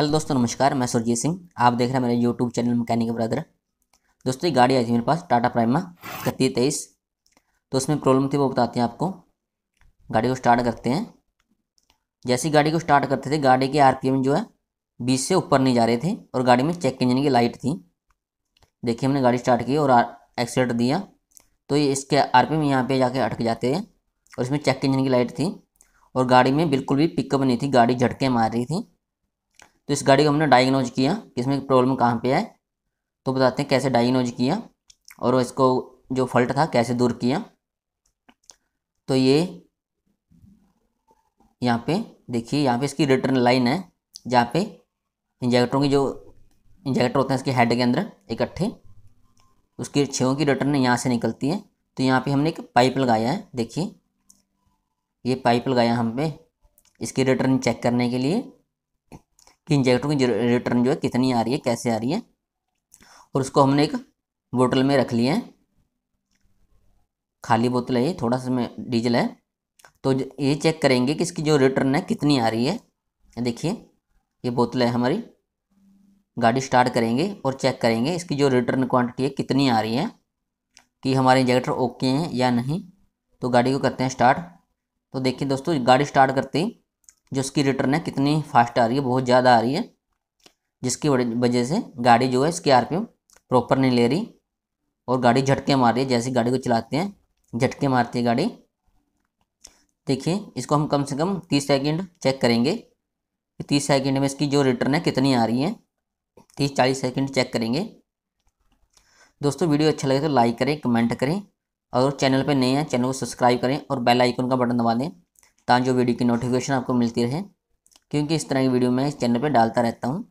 hello दोस्तों नमस्कार मैं सुरजीत सिंह आप देख रहे हैं मेरे यूट्यूब चैनल मैकेनिक ब्रदर दोस्तों ये गाड़ी आई थी मेरे पास टाटा प्राइमा इकतीस तेईस तो उसमें प्रॉब्लम थी वो बताते हैं आपको गाड़ी को स्टार्ट करते हैं जैसे ही गाड़ी को स्टार्ट करते थे गाड़ी के आर जो है बीस से ऊपर नहीं जा रहे थे और गाड़ी में चेक इंजन की लाइट थी देखिए हमने गाड़ी स्टार्ट की और एक्सीडेंट दिया तो ये इसके आर पी एम यहाँ पर जाके अटक जाते हैं और इसमें चेक इंजन की लाइट थी और गाड़ी में बिल्कुल भी पिकअप नहीं थी गाड़ी झटके मार रही थी तो इस गाड़ी को हमने डायग्नोज किया कि इसमें प्रॉब्लम कहाँ पे है तो बताते हैं कैसे डायग्नोज किया और इसको जो फॉल्ट था कैसे दूर किया तो ये यहाँ पे देखिए यहाँ पे इसकी रिटर्न लाइन है जहाँ पे इंजेक्टरों की जो इंजेक्टर होते हैं इसके हेड के अंदर इकट्ठे उसकी छेहों की रिटर्न यहाँ से निकलती है तो यहाँ पे हमने एक पाइप लगाया है देखिए ये पाइप लगाया हम पे इसकी रिटर्न चेक करने के लिए कि इंजेक्टर की रिटर्न जो है कितनी आ रही है कैसे आ रही है और उसको हमने एक बोतल में रख लिया है खाली बोतल है ये थोड़ा सा में डीजल है तो ये चेक करेंगे कि इसकी जो रिटर्न है कितनी आ रही है देखिए ये बोतल है हमारी गाड़ी स्टार्ट करेंगे और चेक करेंगे इसकी जो रिटर्न क्वांटिटी है कितनी आ रही है कि हमारे इंजेक्टर ओके हैं या नहीं तो गाड़ी को करते हैं स्टार्ट तो देखिए दोस्तों गाड़ी स्टार्ट करते ही जो उसकी रिटर्न है कितनी फास्ट आ रही है बहुत ज़्यादा आ रही है जिसकी वजह से गाड़ी जो है इसकी आर प्रॉपर नहीं ले रही और गाड़ी झटके मार रही है जैसे गाड़ी को चलाते हैं झटके मारती है गाड़ी देखिए इसको हम कम से कम तीस सेकेंड चेक करेंगे कि तीस सेकेंड में इसकी जो रिटर्न है कितनी आ रही है तीस चालीस सेकेंड चेक करेंगे दोस्तों वीडियो अच्छा लगे तो लाइक करें कमेंट करें और चैनल पर नए हैं चैनल को सब्सक्राइब करें और बेल आइकन का बटन दबा दें ताकि जो वीडियो की नोटिफिकेशन आपको मिलती रहे क्योंकि इस तरह की वीडियो मैं इस चैनल पर डालता रहता हूँ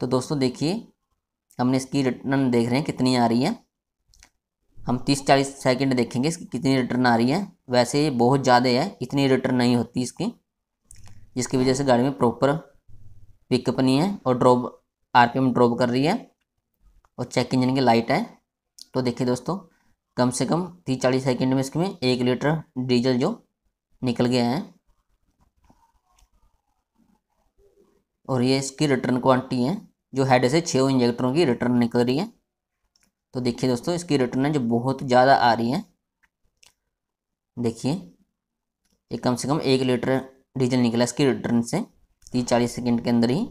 तो दोस्तों देखिए हमने इसकी रिटर्न देख रहे हैं कितनी आ रही है हम तीस चालीस सेकेंड देखेंगे इसकी कितनी रिटर्न आ रही है वैसे ये बहुत ज़्यादा है इतनी रिटर्न नहीं होती इसकी जिसकी वजह से गाड़ी में प्रॉपर पिकअप नहीं है और ड्रॉप आरपीएम ड्रॉप कर रही है और चेक इंजन की लाइट है तो देखिए दोस्तों कम से कम तीस चालीस सेकेंड में इसमें एक लीटर डीजल जो निकल गया है और ये इसकी रिटर्न क्वांटिटी है जो हेड से छः इंजेक्टरों की रिटर्न निकल रही है तो देखिए दोस्तों इसकी रिटर्न है जो बहुत ज़्यादा आ रही है देखिए ये कम से कम एक लीटर डीजल निकला इसकी रिटर्न से तीस चालीस सेकेंड के अंदर ही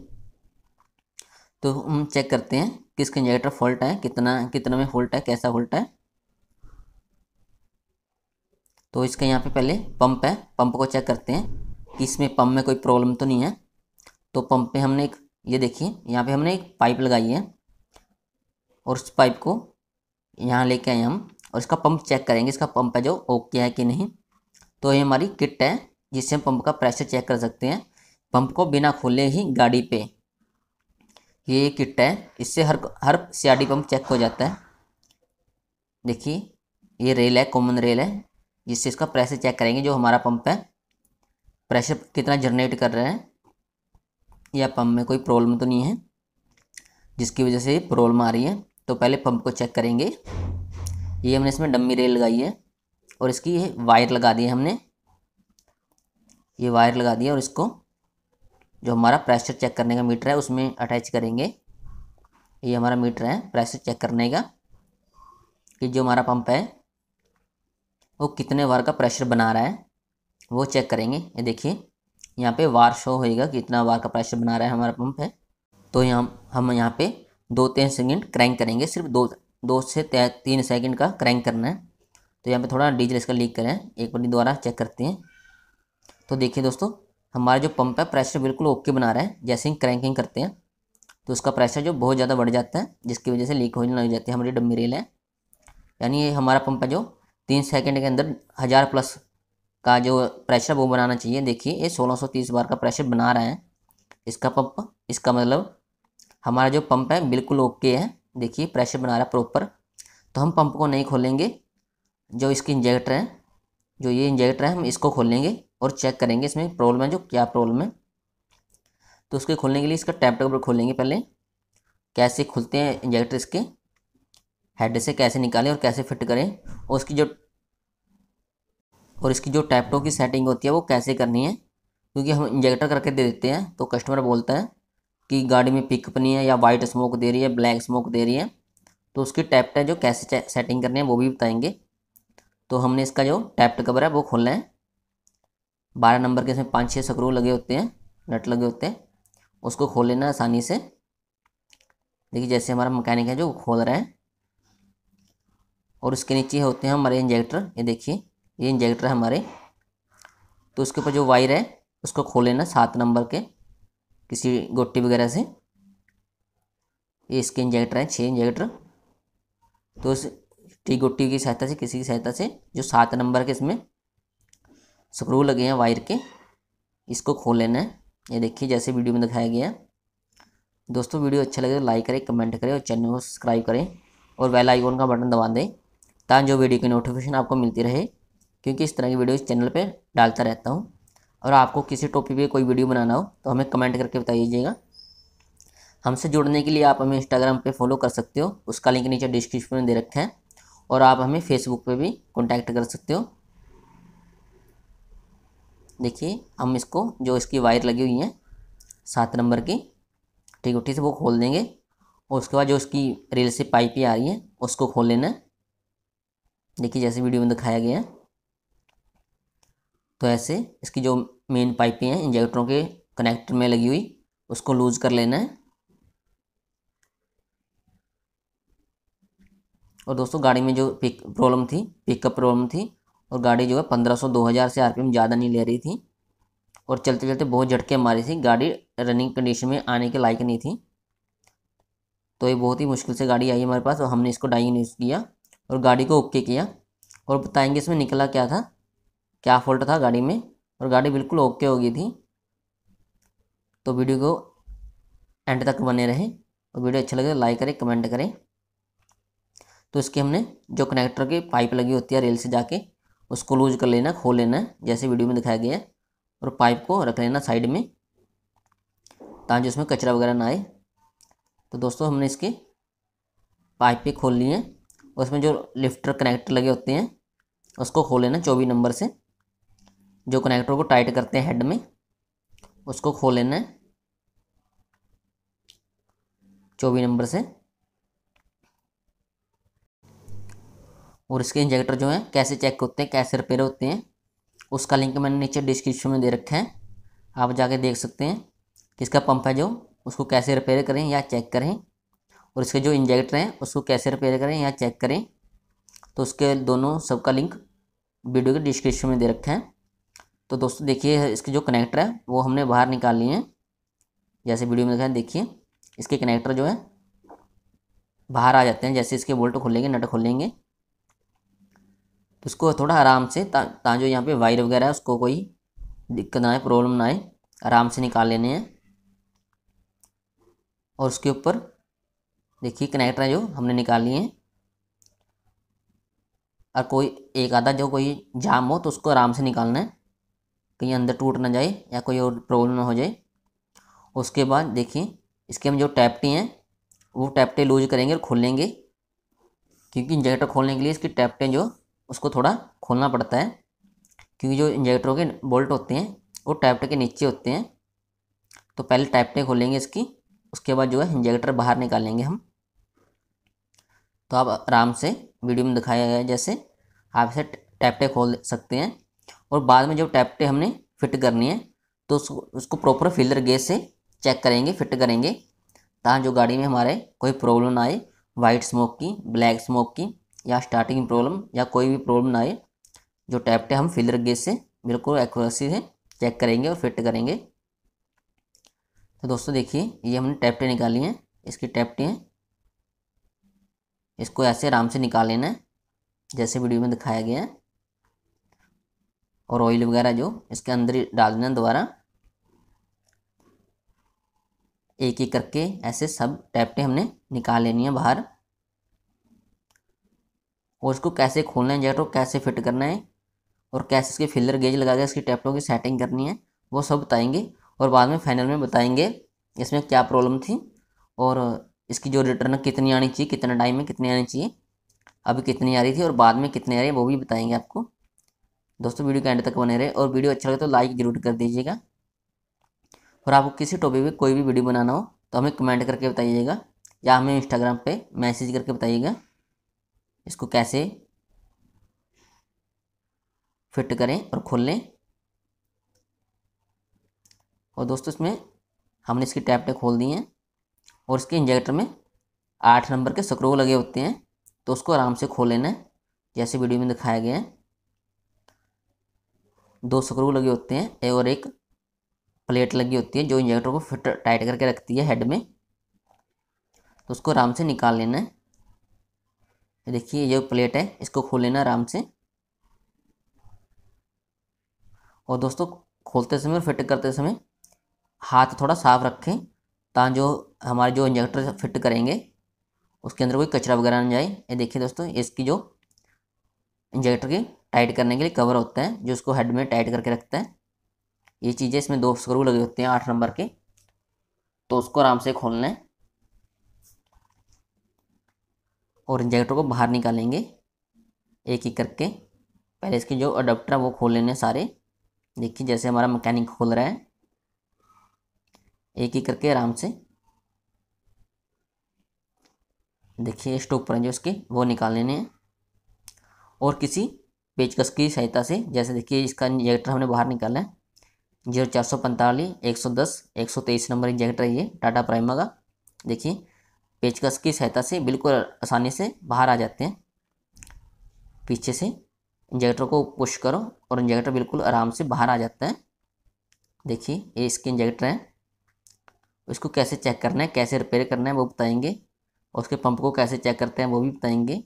तो हम चेक करते हैं किसके इंजेक्टर फॉल्ट है कितना कितना में फॉल्ट है कैसा फॉल्ट है तो इसका यहाँ पे पहले पंप है पंप को चेक करते हैं कि इसमें पंप में कोई प्रॉब्लम तो नहीं है तो पंप पे हमने एक ये देखिए यहाँ पे हमने एक पाइप लगाई है और उस पाइप को यहाँ लेके आए हम और इसका पंप चेक करेंगे इसका पंप है जो ओके है कि नहीं तो ये हमारी किट है जिससे हम पंप का प्रेशर चेक कर सकते हैं पंप को बिना खोले ही गाड़ी पे ये किट है इससे हर हर सी पंप चेक हो जाता है देखिए ये रेल है कॉमन रेल है जिससे इसका प्रेशर चेक करेंगे जो हमारा पंप है प्रेशर कितना जनरेट कर रहे हैं या पंप में कोई प्रॉब्लम तो नहीं है जिसकी वजह से प्रॉब्लम आ रही है तो पहले पंप को चेक करेंगे ये हमने इसमें डम्मी रेल लगाई है और इसकी ये वायर लगा दी है हमने ये वायर लगा दी है और इसको जो हमारा प्रेशर चेक करने का मीटर है उसमें अटैच करेंगे ये हमारा मीटर है प्रेशर चेक करने का कि जो हमारा पंप है वो कितने बार का प्रेशर बना रहा है वो चेक करेंगे ये देखिए यहाँ पे वार शो होएगा कितना बार का प्रेशर बना रहा है हमारा पंप है तो यहाँ हम यहाँ पे दो तीन सेकंड क्रैंक करेंगे सिर्फ दो दो से तीन सेकंड का क्रैंक करना है तो यहाँ पे थोड़ा डीजल इसका लीक करें एक बार दोबारा चेक करते हैं तो देखिए दोस्तों हमारा जो पंप है प्रेशर बिल्कुल ओके बना रहा है जैसे ही क्रैंकिंग करते हैं तो उसका प्रेशर जो बहुत ज़्यादा बढ़ जाता है जिसकी वजह से लीक होने लग जाती है हमारी डम्मी रेल है यानी ये हमारा पंप है जो तीन सेकंड के अंदर हज़ार प्लस का जो प्रेशर वो बनाना चाहिए देखिए ये 1630 बार का प्रेशर बना रहा है इसका पंप इसका मतलब हमारा जो पंप है बिल्कुल ओके है देखिए प्रेशर बना रहा है प्रॉपर तो हम पंप को नहीं खोलेंगे जो इसकी इंजेक्टर है जो ये इंजेक्टर है हम इसको खोलेंगे और चेक करेंगे इसमें प्रॉब्लम है जो क्या प्रॉब्लम है तो उसके खोलने के लिए इसका टैप टेबल खोलेंगे पहले कैसे खुलते हैं इंजेक्टर इसके हेड से कैसे निकालें और कैसे फिट करें और उसकी जो और इसकी जो टैपटो की सेटिंग होती है वो कैसे करनी है क्योंकि हम इंजेक्टर करके दे देते हैं तो कस्टमर बोलता है कि गाड़ी में पिकअप नहीं है या वाइट स्मोक दे रही है ब्लैक स्मोक दे रही है तो उसकी टैप्ट जो कैसे सेटिंग करनी है वो भी बताएंगे तो हमने इसका जो टैप्ट कवर है वो खोलना है बारह नंबर के इसमें पाँच छः स्क्रू लगे होते हैं नट लगे होते हैं उसको खोल लेना आसानी से देखिए जैसे हमारा मकैनिक है जो खोल रहा है और उसके नीचे होते हैं हमारे इंजेक्टर ये देखिए ये इंजेक्टर हमारे तो उसके ऊपर जो वायर है उसको खोल लेना सात नंबर के किसी गोटी वगैरह से ये इसके इंजेक्टर हैं छः इंजेक्टर तो उस टी गोटी की सहायता से किसी की सहायता से जो सात नंबर के इसमें स्क्रू लगे हैं वायर के इसको खोल लेना है ये देखिए जैसे वीडियो में दिखाया गया दोस्तों वीडियो अच्छा लगे तो लाइक करें कमेंट करें और चैनल को सब्सक्राइब करें और वेल आइकॉन का बटन दबा दें ताकि जो वीडियो की नोटिफिकेशन आपको मिलती रहे क्योंकि इस तरह की वीडियो इस चैनल पर डालता रहता हूँ और आपको किसी टॉपिक पर कोई वीडियो बनाना हो तो हमें कमेंट करके बताइएगा हमसे जुड़ने के लिए आप हमें इंस्टाग्राम पे फॉलो कर सकते हो उसका लिंक नीचे डिस्क्रिप्शन में दे रखा है और आप हमें फेसबुक पे भी कांटेक्ट कर सकते हो देखिए हम इसको जो इसकी वायर लगी हुई है सात नंबर की ठीक उठी से वो खोल देंगे और उसके बाद जो उसकी रेल से पाइपें आ रही हैं उसको खोल लेना है देखिए जैसे वीडियो में दिखाया गया तो ऐसे इसकी जो मेन पाइपें हैं इंजेक्टरों के कनेक्टर में लगी हुई उसको लूज कर लेना है और दोस्तों गाड़ी में जो पिक प्रॉब्लम थी पिकअप प्रॉब्लम थी और गाड़ी जो है पंद्रह सौ दो हज़ार से आरपीएम ज़्यादा नहीं ले रही थी और चलते चलते बहुत झटके मारी थी गाड़ी रनिंग कंडीशन में आने के लायक नहीं थी तो ये बहुत ही मुश्किल से गाड़ी आई हमारे पास और हमने इसको डाइग्नोज किया और गाड़ी को ओके किया और बताएंगे इसमें निकला क्या था क्या फॉल्ट था गाड़ी में और गाड़ी बिल्कुल ओके हो गई थी तो वीडियो को एंड तक बने रहें और वीडियो अच्छा लगे लाइक तो करें कमेंट करें तो इसके हमने जो कनेक्टर की पाइप लगी होती है रेल से जाके उसको लूज कर लेना खोल लेना जैसे वीडियो में दिखाया गया है और पाइप को रख लेना साइड में ताकि उसमें कचरा वगैरह ना आए तो दोस्तों हमने इसके पाइप पे खोल लिए हैं उसमें जो लिफ्टर कनेक्टर लगे होते हैं उसको खोल लेना चौबीस नंबर से जो कनेक्टर को टाइट करते हैं हेड में उसको खोल लेना है चौबीस नंबर से और इसके इंजेक्टर जो हैं कैसे चेक होते हैं कैसे रिपेयर होते हैं उसका लिंक मैंने नीचे डिस्क्रिप्शन में दे रखा है आप जाके देख सकते हैं किसका पंप है जो उसको कैसे रिपेयर करें या चेक करें और इसके जो इंजेक्टर हैं उसको कैसे रिपेयर करें या चेक करें तो उसके दोनों सबका लिंक वीडियो के डिस्क्रिप्शन में दे रखे हैं तो दोस्तों देखिए इसके जो कनेक्टर है वो हमने बाहर निकाल लिए हैं जैसे वीडियो में देखा देखिए इसके कनेक्टर जो है बाहर आ जाते हैं जैसे इसके बोल्ट खोलेंगे नट खोलेंगे तो उसको थोड़ा आराम से ता, ता जो यहाँ पे वायर वगैरह है उसको कोई दिक्कत ना आए प्रॉब्लम ना आए आराम से निकाल लेने हैं और उसके ऊपर देखिए कनेक्टर जो हमने निकाल लिए हैं और कोई एक आधा जो कोई जाम हो तो उसको आराम से निकालना है कहीं अंदर टूट ना जाए या कोई और प्रॉब्लम ना हो जाए उसके बाद देखिए इसके हम जो टैप्टी हैं वो टैप्टे लूज करेंगे और खोलेंगे क्योंकि इंजेक्टर खोलने के लिए इसकी टैपटें जो उसको थोड़ा खोलना पड़ता है क्योंकि जो इंजेक्टरों के बोल्ट होते हैं वो टैपटे के नीचे होते हैं तो पहले टैप्टें खोलेंगे इसकी उसके बाद जो है इंजेक्टर बाहर निकालेंगे हम तो आप आराम से वीडियो में दिखाया गया जैसे आप इसे टैपटे खोल सकते हैं और बाद में जब टैपटे हमने फिट करनी है तो उसको उसको प्रॉपर फिलर गेज से चेक करेंगे फिट करेंगे ताकि जो गाड़ी में हमारे कोई प्रॉब्लम ना आए वाइट स्मोक की ब्लैक स्मोक की या स्टार्टिंग प्रॉब्लम या कोई भी प्रॉब्लम ना आए जो टैपटे हम फिलर गेज से बिल्कुल एक्यूरेसी से चेक करेंगे और फिट करेंगे तो दोस्तों देखिए ये हमने टैपटे निकाली हैं इसकी टैपटे हैं इसको ऐसे आराम से निकाल लेना है जैसे वीडियो में दिखाया गया है और ऑयल वगैरह जो इसके अंदर ही डाल देना दोबारा एक एक करके ऐसे सब टैपटे हमने निकाल लेनी है बाहर और इसको कैसे खोलना है जेट कैसे फिट करना है और कैसे इसके फिलर गेज लगा के इसकी टैपटों की सेटिंग करनी है वो सब बताएंगे और बाद में फाइनल में बताएंगे इसमें क्या प्रॉब्लम थी और इसकी जो रिटर्न कितनी आनी चाहिए कितने टाइम में कितनी आनी चाहिए अभी कितनी आ रही थी और बाद में कितने आ रही है वो भी बताएंगे आपको दोस्तों वीडियो के एंड तक बने रहे और वीडियो अच्छा लगे तो लाइक ज़रूर कर दीजिएगा और आपको किसी टॉपिक पर कोई भी वीडियो बनाना हो तो हमें कमेंट करके बताइएगा या हमें इंस्टाग्राम पर मैसेज करके बताइएगा इसको कैसे फिट करें और खोल लें और दोस्तों इसमें हमने इसकी टैब खोल दी हैं और इसके इंजेक्टर में आठ नंबर के स्क्रू लगे होते हैं तो उसको आराम से खोल लेना है जैसे वीडियो में दिखाया गया है दो सक्रू लगे होते हैं और एक प्लेट लगी होती है जो इंजेक्टर को फिट टाइट करके रखती है हेड में तो उसको आराम से निकाल लेना है देखिए ये प्लेट है इसको खोल लेना आराम से और दोस्तों खोलते समय और फिट करते समय हाथ थोड़ा साफ रखें ताकि जो हमारे जो इंजेक्टर फिट करेंगे उसके अंदर कोई कचरा वगैरह ना जाए ये देखिए दोस्तों इसकी जो इंजेक्टर की टाइट करने के लिए कवर होता है जो उसको हेड में टाइट करके रखता है ये चीज़ें इसमें दो स्क्रू लगे होते हैं आठ नंबर के तो उसको आराम से खोलना है और इंजेक्टर को बाहर निकालेंगे एक एक करके पहले इसके जो है वो खोल लेने सारे देखिए जैसे हमारा मकैनिक खोल रहा है एक एक करके आराम से देखिए स्टोक पर जो इसके वो निकाल लेने हैं और किसी पेचकस की सहायता से जैसे देखिए इसका इंजेक्टर हमने बाहर निकाला है जीरो चार सौ पैंतालीस एक सौ दस एक सौ तेईस नंबर इंजेक्टर है ये टाटा प्राइमा का देखिए पेचकस की सहायता से बिल्कुल आसानी से बाहर आ जाते हैं पीछे से इंजेक्टर को पुश करो और इंजेक्टर बिल्कुल आराम से बाहर आ जाता है देखिए ये इसके इंजेक्टर हैं इसको कैसे चेक करना है कैसे रिपेयर करना है वो बताएंगे और उसके पंप को कैसे चेक करते हैं वो भी बताएंगे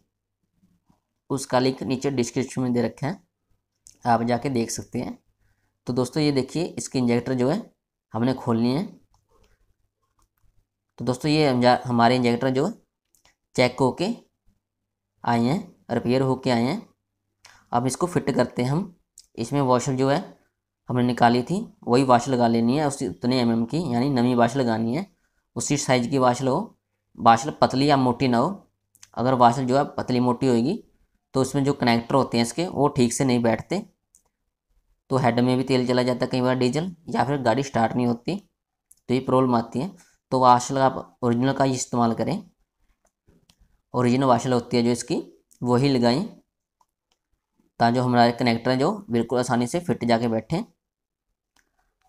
उसका लिंक नीचे डिस्क्रिप्शन में दे रखा है आप जाके देख सकते हैं तो दोस्तों ये देखिए इसके इंजेक्टर जो है हमने खोलनी है तो दोस्तों ये हमारे इंजेक्टर जो चेक हो के आए हैं रिपेयर होके आए हैं अब इसको फिट करते हैं हम इसमें वॉशर जो है हमने निकाली थी वही वाश लगा लेनी है उसी उतने एम mm की यानी नमी वाश लगानी है उसी साइज़ की वाश लो वाशल पतली या मोटी ना हो अगर वाशल जो है पतली मोटी होगी तो उसमें जो कनेक्टर होते हैं इसके वो ठीक से नहीं बैठते तो हेड में भी तेल चला जाता है कई बार डीजल या फिर गाड़ी स्टार्ट नहीं होती तो ये प्रॉब्लम आती है तो वाशल आप ओरिजिनल का ही इस्तेमाल करें ओरिजिनल वाशल होती है जो इसकी वही लगाएं ताकि जो हमारे कनेक्टर हैं जो बिल्कुल आसानी से फिट जाके बैठे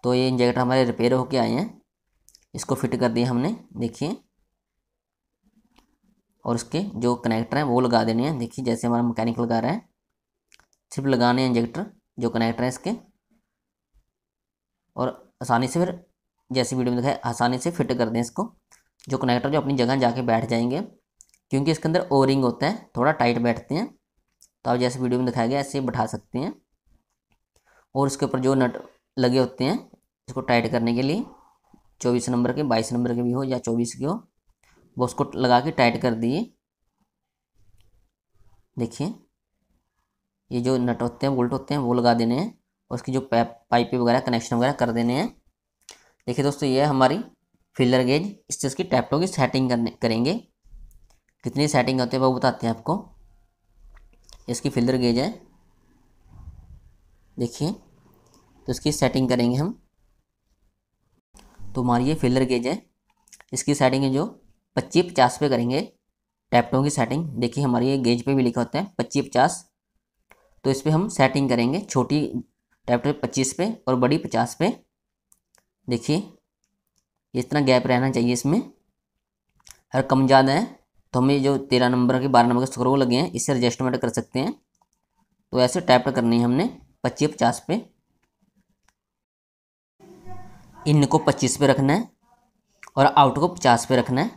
तो ये इंजेक्टर हमारे रिपेयर होके आए हैं इसको फिट कर दिए हमने देखिए और उसके जो कनेक्टर हैं वो लगा देने हैं देखिए जैसे हमारा मैकेनिक लगा रहा है सिर्फ लगाने हैं इंजेक्टर जो कनेक्टर हैं इसके और आसानी से फिर जैसे वीडियो में दिखाए आसानी से फिट कर दें इसको जो कनेक्टर जो अपनी जगह जाके बैठ जाएंगे क्योंकि इसके अंदर ओरिंग होता है थोड़ा टाइट बैठते हैं तो आप जैसे वीडियो में दिखाया गया ऐसे बैठा सकते हैं और उसके ऊपर जो नट लगे होते हैं इसको टाइट करने के लिए चौबीस नंबर के बाईस नंबर के भी हो या चौबीस के हो वो उसको लगा के टाइट कर दिए देखिए ये जो नट होते हैं बोल्ट होते हैं वो लगा देने हैं और उसकी जो पैप पाइपें वगैरह कनेक्शन वगैरह कर देने हैं देखिए दोस्तों ये है हमारी फिलर गेज इससे उसकी टैपटो की सेटिंग करने करेंगे कितनी सेटिंग होती है वो बताते हैं आपको इसकी फिल्टर गेज है देखिए तो इसकी सेटिंग करेंगे हम तो हमारी ये फिल्टर गेज है इसकी सेटिंग है जो पच्चीस पचास पे करेंगे टैपटों की सेटिंग देखिए हमारे ये गेज पे भी लिखा होता है पच्चीस पचास तो इस पर हम सेटिंग करेंगे छोटी टैपटो पच्चीस पे और बड़ी पचास पे देखिए इतना गैप रहना चाहिए इसमें हर कम ज़्यादा है तो हमें जो तेरह नंबर के बारह नंबर के स्क्रो लगे हैं इससे एडजस्टमेंट कर सकते हैं तो ऐसे टाइप करनी है हमने पच्चीस पचास पे इनको पच्चीस पे रखना है और आउट को पचास पे रखना है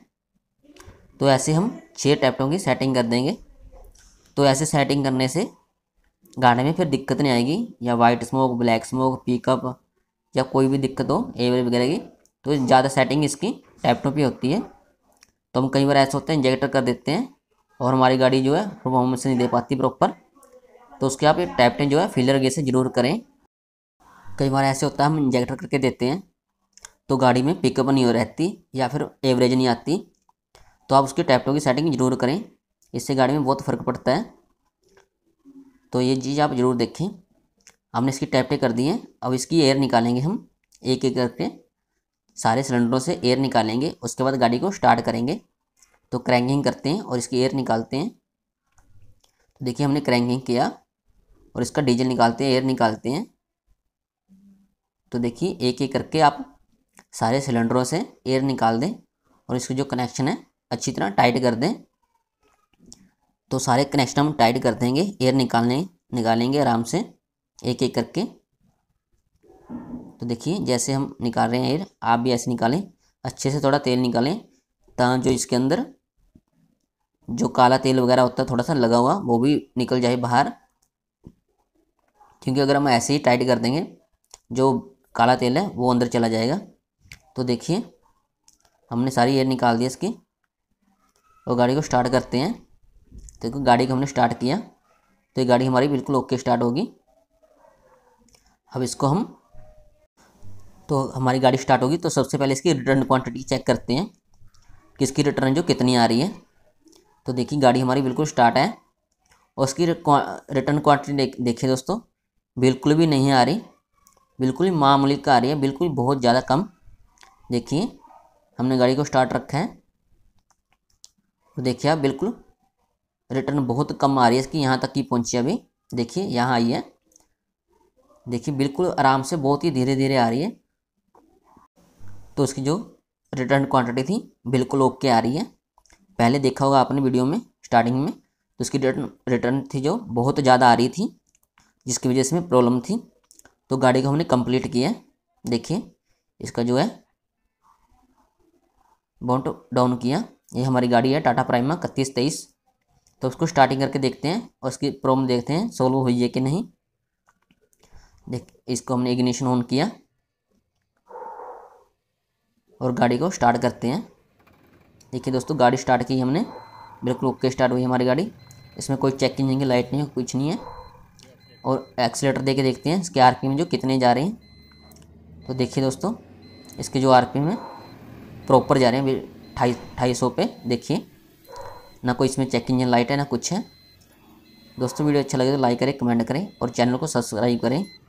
तो ऐसे हम छः टैप्टों की सेटिंग कर देंगे तो ऐसे सेटिंग करने से गाने में फिर दिक्कत नहीं आएगी या white smoke black smoke pickup या कोई भी दिक्कत हो एवरेज वगैरह की तो ज़्यादा सेटिंग इसकी टैप्टों पे होती है तो हम कई बार ऐसे होते हैं इंजेक्टर कर देते हैं और हमारी गाड़ी जो है परफॉर्मेंस नहीं दे पाती प्रॉपर तो उसके आप टैपटें टेन जो है फिलर गेस जरूर करें कई बार ऐसे होता है हम इंजेक्टर करके देते हैं तो गाड़ी में पिकअप नहीं हो रहती या फिर एवरेज नहीं आती तो आप उसके टैपटों की सेटिंग ज़रूर करें इससे गाड़ी में बहुत फ़र्क पड़ता है तो ये चीज़ आप ज़रूर देखें हमने इसकी टैपटें कर दी हैं अब इसकी एयर निकालेंगे हम एक एक करके सारे सिलेंडरों से एयर निकालेंगे उसके बाद गाड़ी को स्टार्ट करेंगे तो क्रैंकिंग करते हैं और इसकी एयर निकालते हैं तो देखिए हमने क्रैंकिंग किया और इसका डीजल निकालते हैं एयर निकालते हैं तो देखिए एक एक करके आप सारे सिलेंडरों से एयर निकाल दें और इसकी जो कनेक्शन है अच्छी तरह टाइट कर दें तो सारे कनेक्शन हम टाइट कर देंगे एयर निकालने निकालेंगे आराम से एक एक करके तो देखिए जैसे हम निकाल रहे हैं एयर आप भी ऐसे निकालें अच्छे से थोड़ा तेल निकालें ताकि जो इसके अंदर जो काला तेल वगैरह होता है थोड़ा सा लगा हुआ वो भी निकल जाए बाहर क्योंकि अगर हम ऐसे ही टाइट कर देंगे जो काला तेल है वो अंदर चला जाएगा तो देखिए हमने सारी एयर निकाल दी इसकी और गाड़ी को स्टार्ट करते हैं तो देखो गाड़ी को हमने स्टार्ट किया तो ये गाड़ी हमारी बिल्कुल ओके स्टार्ट होगी अब इसको हम तो हमारी गाड़ी स्टार्ट होगी तो सबसे पहले इसकी रिटर्न क्वांटिटी चेक करते हैं कि इसकी रिटर्न जो कितनी आ रही है तो देखिए गाड़ी हमारी बिल्कुल स्टार्ट है और उसकी रिटर्न क्वांटिटी देखिए दोस्तों बिल्कुल भी नहीं आ रही बिल्कुल ही मामूली का आ रही है बिल्कुल बहुत ज़्यादा कम देखिए हमने गाड़ी को स्टार्ट रखा है तो देखिए आप बिल्कुल रिटर्न बहुत कम आ रही है इसकी यहाँ तक की पहुँची अभी देखिए यहाँ आई है देखिए बिल्कुल आराम से बहुत ही धीरे धीरे आ रही है तो उसकी जो रिटर्न क्वांटिटी थी बिल्कुल ओके आ रही है पहले देखा होगा आपने वीडियो में स्टार्टिंग में तो उसकी रिटर्न रिटर्न थी जो बहुत ज़्यादा आ रही थी जिसकी वजह से प्रॉब्लम थी तो गाड़ी को हमने कंप्लीट किया देखिए इसका जो है बॉन्ट डाउन किया ये हमारी गाड़ी है टाटा प्राइमा इकतीस तेईस तो उसको स्टार्टिंग करके देखते हैं और उसकी प्रॉब्लम देखते हैं सोल्व हुई है कि नहीं देख इसको हमने इग्निशन ऑन किया और गाड़ी को स्टार्ट करते हैं देखिए दोस्तों गाड़ी स्टार्ट की हमने बिल्कुल ओके स्टार्ट हुई हमारी गाड़ी इसमें कोई चेक इंजन की लाइट नहीं है कुछ नहीं है और एक्सीटर दे के देखते हैं इसके आर में जो कितने जा रहे हैं तो देखिए दोस्तों इसके जो आर में प्रॉपर जा रहे हैं ढाई ढाई सौ पे देखिए ना कोई इसमें चेक इंजन लाइट है ना कुछ है दोस्तों वीडियो अच्छा लगे तो लाइक करें कमेंट करें और चैनल को सब्सक्राइब करें